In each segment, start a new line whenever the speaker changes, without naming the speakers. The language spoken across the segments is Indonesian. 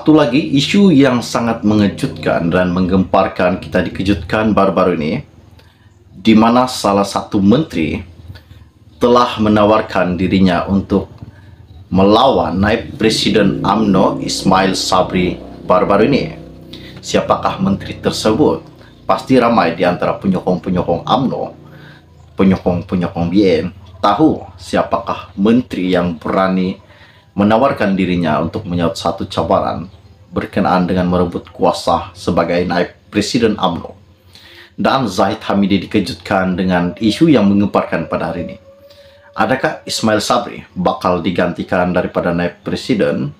Satu lagi isu yang sangat mengejutkan dan menggemparkan kita dikejutkan baru-baru ini di mana salah satu menteri telah menawarkan dirinya untuk melawan naib Presiden AMNO Ismail Sabri baru-baru ini. Siapakah menteri tersebut? Pasti ramai di antara penyokong-penyokong AMNO, penyokong-penyokong BN tahu siapakah menteri yang berani menawarkan dirinya untuk menyaut satu cabaran berkenaan dengan merebut kuasa sebagai naib Presiden UMNO. Dan Zahid Hamidi dikejutkan dengan isu yang mengemparkan pada hari ini. Adakah Ismail Sabri bakal digantikan daripada naib presiden?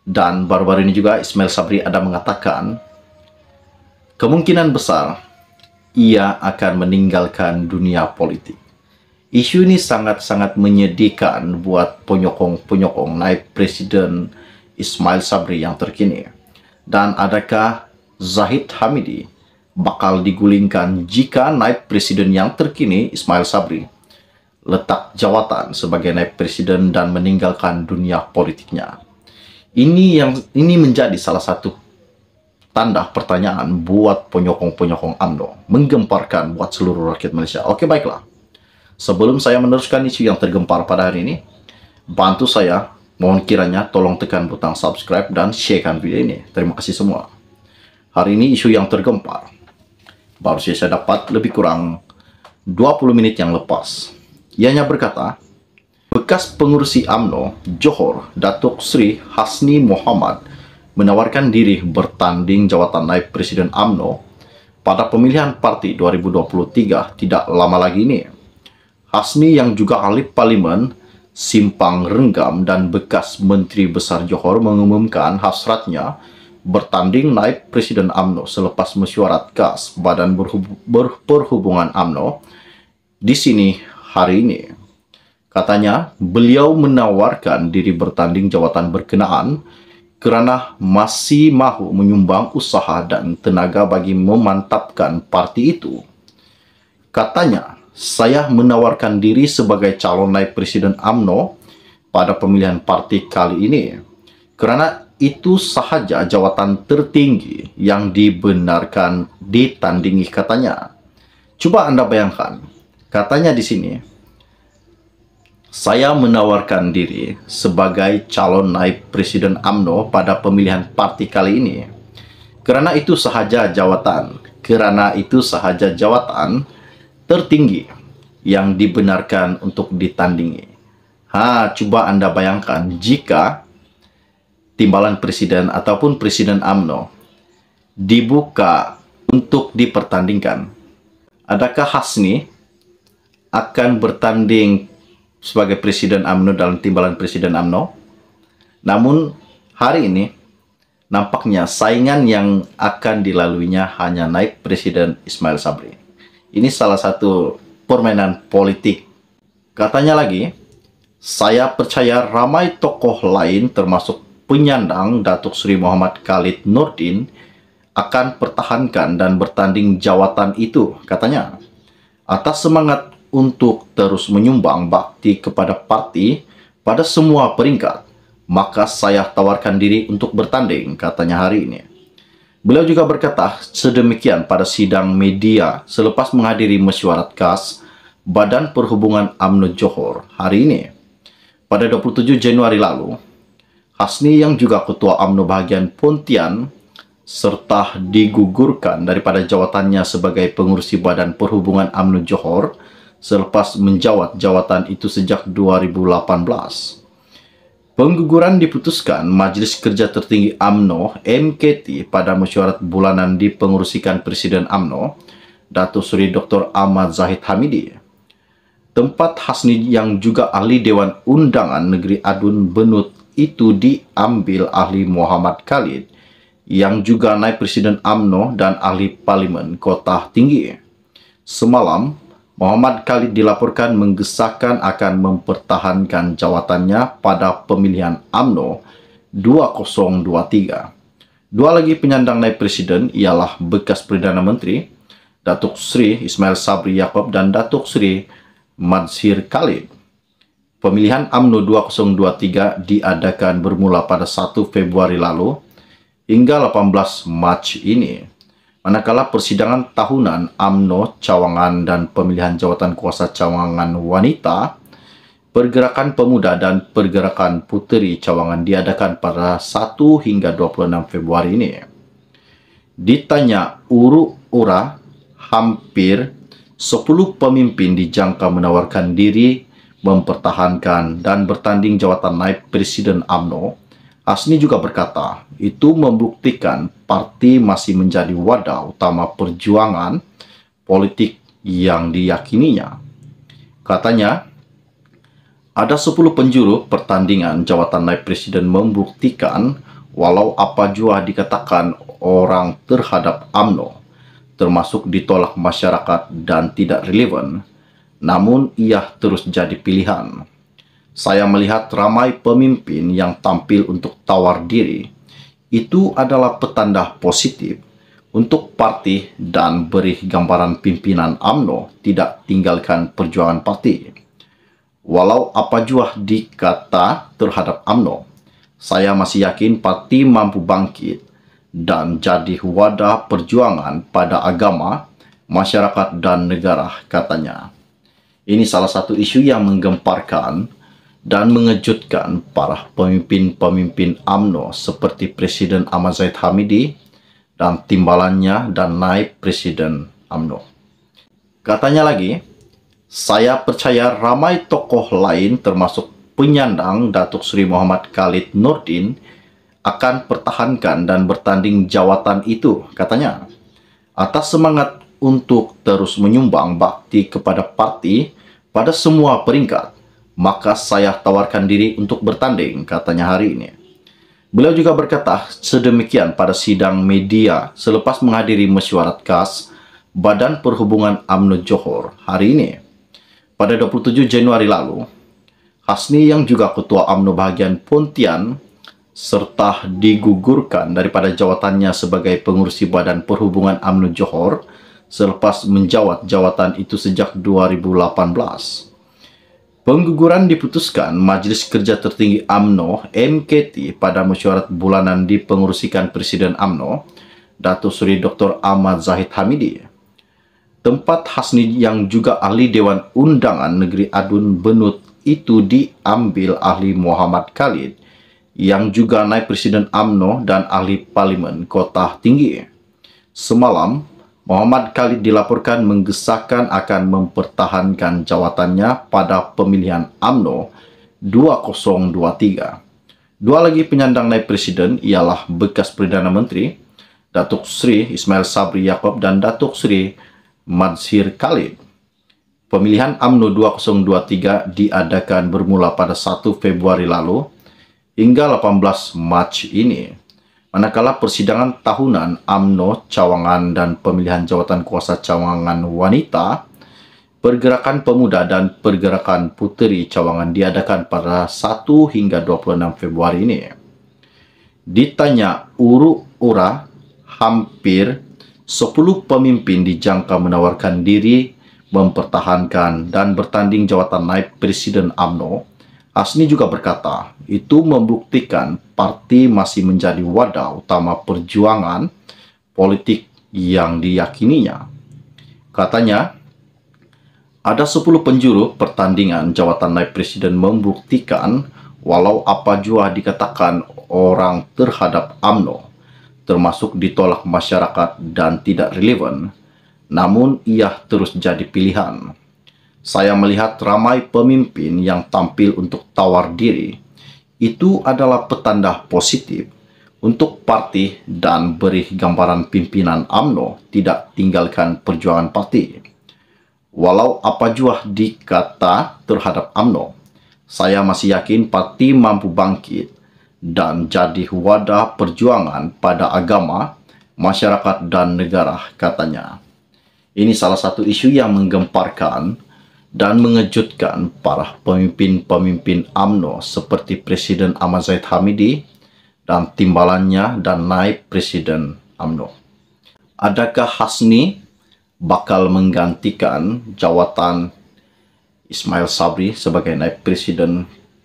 Dan baru-baru ini juga Ismail Sabri ada mengatakan kemungkinan besar ia akan meninggalkan dunia politik. Isu ini sangat-sangat menyedihkan buat penyokong-penyokong naib presiden Ismail Sabri yang terkini? Dan adakah Zahid Hamidi bakal digulingkan jika naib presiden yang terkini Ismail Sabri letak jawatan sebagai naib presiden dan meninggalkan dunia politiknya? Ini yang ini menjadi salah satu tanda pertanyaan buat penyokong-penyokong AMNO, menggemparkan buat seluruh rakyat Malaysia. Oke, baiklah. Sebelum saya meneruskan isu yang tergempar pada hari ini, bantu saya Mohon kiranya tolong tekan butang subscribe dan sharekan video ini. Terima kasih semua. Hari ini isu yang tergempar. Baru saja saya dapat lebih kurang 20 menit yang lepas. Ianya berkata, bekas pengurusi AMNO, Johor, Datuk Sri Hasni Muhammad menawarkan diri bertanding jawatan naib Presiden AMNO pada pemilihan parti 2023 tidak lama lagi ini. Hasni yang juga ahli parlimen simpang renggam dan bekas Menteri Besar Johor mengumumkan hasratnya bertanding naib Presiden AMNO selepas mesyuarat KAS Badan Perhubungan Berperhubungan AMNO di sini hari ini. Katanya, beliau menawarkan diri bertanding jawatan berkenaan kerana masih mahu menyumbang usaha dan tenaga bagi memantapkan parti itu. Katanya, saya menawarkan diri sebagai calon naik presiden AMNO pada pemilihan parti kali ini. Karena itu sahaja jawatan tertinggi yang dibenarkan ditandingi katanya. Coba Anda bayangkan, katanya di sini, saya menawarkan diri sebagai calon naib presiden AMNO pada pemilihan parti kali ini. Karena itu sahaja jawatan, karena itu sahaja jawatan tertinggi yang dibenarkan untuk ditandingi. Ha, coba Anda bayangkan jika timbalan presiden ataupun presiden AMNO dibuka untuk dipertandingkan. Adakah Hasni akan bertanding sebagai presiden AMNO dalam timbalan presiden AMNO? Namun hari ini nampaknya saingan yang akan dilaluinya hanya naik presiden Ismail Sabri. Ini salah satu permainan politik. Katanya lagi, saya percaya ramai tokoh lain termasuk penyandang Datuk Sri Muhammad Khalid Nurdin akan pertahankan dan bertanding jawatan itu, katanya. Atas semangat untuk terus menyumbang bakti kepada parti pada semua peringkat, maka saya tawarkan diri untuk bertanding, katanya hari ini. Beliau juga berkata sedemikian pada sidang media selepas menghadiri mesyuarat khas Badan Perhubungan AMNO Johor hari ini. Pada 27 Januari lalu, Hasni yang juga Ketua AMNO Bahagian Pontian serta digugurkan daripada jawatannya sebagai pengurusi Badan Perhubungan AMNO Johor selepas menjawat jawatan itu sejak 2018. Pengguguran diputuskan Majelis Kerja Tertinggi AMNO MKT pada mesyuarat bulanan dipengurusikan Presiden AMNO Datuk Suri Dr. Ahmad Zahid Hamidi. Tempat Hasni yang juga ahli Dewan Undangan Negeri Adun Benut itu diambil ahli Muhammad Khalid yang juga naik Presiden AMNO dan ahli Parlimen Kota Tinggi. Semalam, Muhammad Khalid dilaporkan menggesahkan akan mempertahankan jawatannya pada pemilihan AMNO 2023. Dua lagi penyandang naib presiden ialah bekas Perdana Menteri Datuk Sri Ismail Sabri Yaakob dan Datuk Sri Mansir Khalid. Pemilihan AMNO 2023 diadakan bermula pada 1 Februari lalu hingga 18 Mac ini. Manakala persidangan tahunan AMNO Cawangan dan pemilihan jawatan kuasa Cawangan Wanita, Pergerakan Pemuda dan Pergerakan Puteri Cawangan diadakan pada 1 hingga 26 Februari ini. Ditanya uru-ura hampir 10 pemimpin dijangka menawarkan diri mempertahankan dan bertanding jawatan naib Presiden AMNO Asni juga berkata, itu membuktikan parti masih menjadi wadah utama perjuangan politik yang diyakininya. Katanya, ada 10 penjuru pertandingan jawatan naib presiden membuktikan walau apa jua dikatakan orang terhadap AMNO, termasuk ditolak masyarakat dan tidak relevan, namun ia terus jadi pilihan. Saya melihat ramai pemimpin yang tampil untuk tawar diri. Itu adalah petanda positif untuk parti dan beri gambaran pimpinan AMNO tidak tinggalkan perjuangan parti. Walau apa jua dikata terhadap AMNO, saya masih yakin parti mampu bangkit dan jadi wadah perjuangan pada agama, masyarakat, dan negara, katanya. Ini salah satu isu yang menggemparkan dan mengejutkan para pemimpin-pemimpin AMNO seperti Presiden Ahmad Zaid Hamidi dan timbalannya dan naib Presiden AMNO. Katanya lagi, saya percaya ramai tokoh lain termasuk penyandang Datuk Sri Muhammad Khalid Nurdin akan pertahankan dan bertanding jawatan itu, katanya. Atas semangat untuk terus menyumbang bakti kepada parti pada semua peringkat, maka saya tawarkan diri untuk bertanding, katanya hari ini. Beliau juga berkata sedemikian pada sidang media selepas menghadiri mesyuarat khas Badan Perhubungan AMNO Johor hari ini. Pada 27 Januari lalu, Hasni yang juga Ketua AMNO bagian Pontian serta digugurkan daripada jawatannya sebagai pengurusi Badan Perhubungan AMNO Johor selepas menjawat jawatan itu sejak 2018. Pengguguran diputuskan Majelis Kerja Tertinggi AMNO MKT pada mesyuarat bulanan dipengurusikan Presiden AMNO Datuk Seri Dr. Ahmad Zahid Hamidi. Tempat Hasni yang juga ahli Dewan Undangan Negeri Adun Benut itu diambil ahli Muhammad Khalid yang juga naik Presiden AMNO dan ahli Parlimen Kota Tinggi. Semalam, Muhammad Khalid dilaporkan menggesahkan akan mempertahankan jawatannya pada pemilihan AMNO 2023. Dua lagi penyandang naib presiden ialah bekas Perdana Menteri Datuk Sri Ismail Sabri Yaakob dan Datuk Sri Mansir Khalid. Pemilihan AMNO 2023 diadakan bermula pada 1 Februari lalu hingga 18 Mac ini. Manakala persidangan tahunan AMNO, Cawangan dan pemilihan jawatan kuasa Cawangan Wanita, Pergerakan Pemuda dan Pergerakan Puteri Cawangan diadakan pada 1 hingga 26 Februari ini. Ditanya uruk-ura hampir 10 pemimpin dijangka menawarkan diri mempertahankan dan bertanding jawatan naib Presiden AMNO Asni juga berkata, itu membuktikan parti masih menjadi wadah utama perjuangan politik yang diyakininya. Katanya, ada 10 penjuru pertandingan jawatan naib presiden membuktikan walau apa jua dikatakan orang terhadap AMNO, termasuk ditolak masyarakat dan tidak relevan, namun ia terus jadi pilihan saya melihat ramai pemimpin yang tampil untuk tawar diri, itu adalah petanda positif untuk parti dan beri gambaran pimpinan AMNO tidak tinggalkan perjuangan parti. Walau apa jua dikata terhadap AMNO, saya masih yakin parti mampu bangkit dan jadi wadah perjuangan pada agama, masyarakat, dan negara, katanya. Ini salah satu isu yang menggemparkan dan mengejutkan para pemimpin-pemimpin AMNO seperti Presiden Ahmad Zaid Hamidi dan timbalannya dan naib Presiden AMNO. Adakah Hasni bakal menggantikan jawatan Ismail Sabri sebagai naib presiden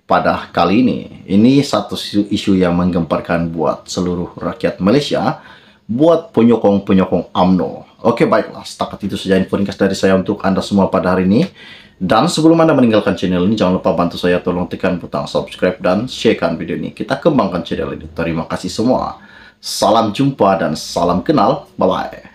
pada kali ini? Ini satu isu yang menggemparkan buat seluruh rakyat Malaysia, buat penyokong-penyokong AMNO Oke baiklah, setakat itu saja info ringkas dari saya untuk Anda semua pada hari ini. Dan sebelum Anda meninggalkan channel ini, jangan lupa bantu saya tolong tekan butang subscribe dan sharekan video ini. Kita kembangkan channel ini. Terima kasih semua. Salam jumpa dan salam kenal. Bye-bye.